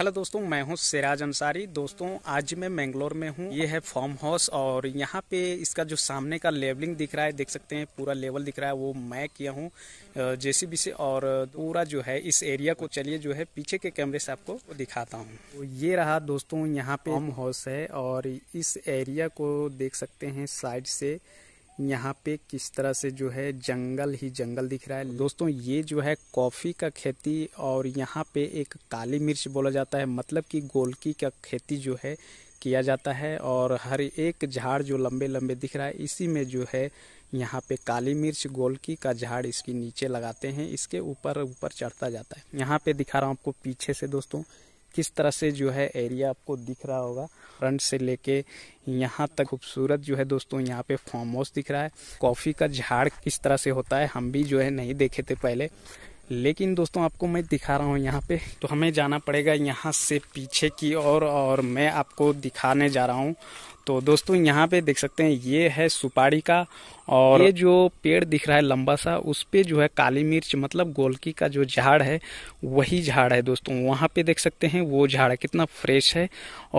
hello दोस्तों मैं हूं सिराज अंसारी दोस्तों आज मैं मैंगलोर में हूं ये है फॉर्म हाउस और यहां पे इसका जो सामने का लेवलिंग दिख रहा है देख सकते हैं पूरा लेवल दिख रहा है वो मैं किया हूं जेसीबी से और पूरा जो है इस एरिया को चलिए जो है पीछे के कैमरे से आपको दिखाता हूं तो ये रहा दोस्तों यहाँ पे फॉर्म हाउस है और इस एरिया को देख सकते हैं साइड से यहाँ पे किस तरह से जो है जंगल ही जंगल दिख रहा है दोस्तों ये जो है कॉफ़ी का खेती और यहाँ पे एक काली मिर्च बोला जाता है मतलब कि गोलकी का खेती जो है किया जाता है और हर एक झाड़ जो लंबे लंबे दिख रहा है इसी में जो है यहाँ पे काली मिर्च गोलकी का झाड़ इसके नीचे लगाते हैं इसके ऊपर ऊपर चढ़ता जाता है यहाँ पे दिखा रहा हूँ आपको पीछे से दोस्तों किस तरह से जो है एरिया आपको दिख रहा होगा फ्रंट से लेके यहाँ तक खूबसूरत जो है दोस्तों यहाँ पे फार्म हाउस दिख रहा है कॉफ़ी का झाड़ किस तरह से होता है हम भी जो है नहीं देखे थे पहले लेकिन दोस्तों आपको मैं दिखा रहा हूँ यहाँ पे तो हमें जाना पड़ेगा यहाँ से पीछे की ओर और, और मैं आपको दिखाने जा रहा हूँ तो दोस्तों यहाँ पे देख सकते हैं ये है सुपारी का और ये जो पेड़ दिख रहा है लंबा सा उस पे जो है काली मिर्च मतलब गोलकी का जो झाड़ है वही झाड़ है दोस्तों वहाँ पे देख सकते हैं वो झाड़ है कितना फ्रेश है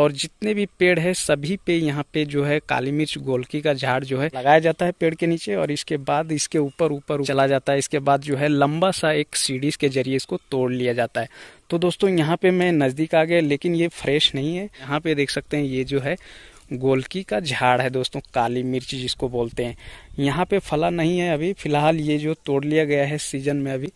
और जितने भी पेड़ है सभी पे यहाँ पे जो है काली मिर्च गोलकी का झाड़ जो है लगाया जाता है पेड़ के नीचे और इसके बाद इसके ऊपर ऊपर चला जाता है इसके बाद जो है लंबा सा एक सीढ़ी के जरिए इसको तोड़ लिया जाता है तो दोस्तों यहाँ पे मैं नज़दीक आ गया लेकिन ये फ्रेश नहीं है यहाँ पे देख सकते हैं ये जो है गोलकी का झाड़ है दोस्तों काली मिर्च जिसको बोलते हैं यहाँ पे फला नहीं है अभी फिलहाल ये जो तोड़ लिया गया है सीजन में अभी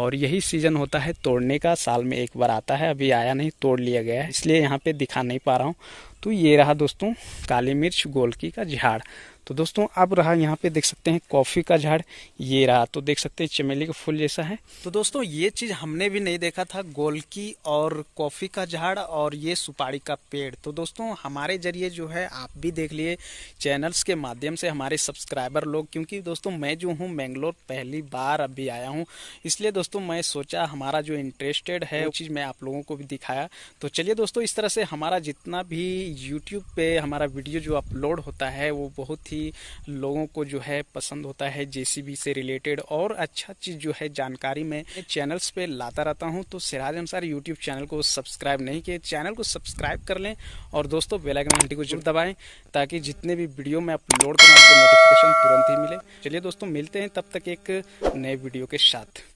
और यही सीजन होता है तोड़ने का साल में एक बार आता है अभी आया नहीं तोड़ लिया गया है इसलिए यहाँ पे दिखा नहीं पा रहा हूँ तो ये रहा दोस्तों काली मिर्च गोलकी का झाड़ तो दोस्तों अब रहा यहाँ पे देख सकते हैं कॉफ़ी का झाड़ ये रहा तो देख सकते हैं चमेली का फूल जैसा है तो दोस्तों ये चीज़ हमने भी नहीं देखा था गोलकी और कॉफ़ी का झाड़ और ये सुपारी का पेड़ तो दोस्तों हमारे जरिए जो है आप भी देख लिए चैनल्स के माध्यम से हमारे सब्सक्राइबर लोग क्योंकि दोस्तों मैं जो हूँ मैंगलोर पहली बार अभी आया हूँ इसलिए दोस्तों मैं सोचा हमारा जो इंटरेस्टेड है वो चीज़ मैं आप लोगों को भी दिखाया तो चलिए दोस्तों इस तरह से हमारा जितना भी यूट्यूब पे हमारा वीडियो जो अपलोड होता है वो बहुत ही ही लोगों को जो है पसंद होता है जेसीबी से रिलेटेड और अच्छा चीज़ जो है जानकारी मैं चैनल्स पे लाता रहता हूँ तो सिराज अनुसार यूट्यूब चैनल को सब्सक्राइब नहीं किए चैनल को सब्सक्राइब कर लें और दोस्तों बेलाइकन घंटी को जरूर दबाएं ताकि जितने भी वीडियो मैं अपलोड करूँ आपको नोटिफिकेशन तुरंत ही मिले चलिए दोस्तों मिलते हैं तब तक एक नए वीडियो के साथ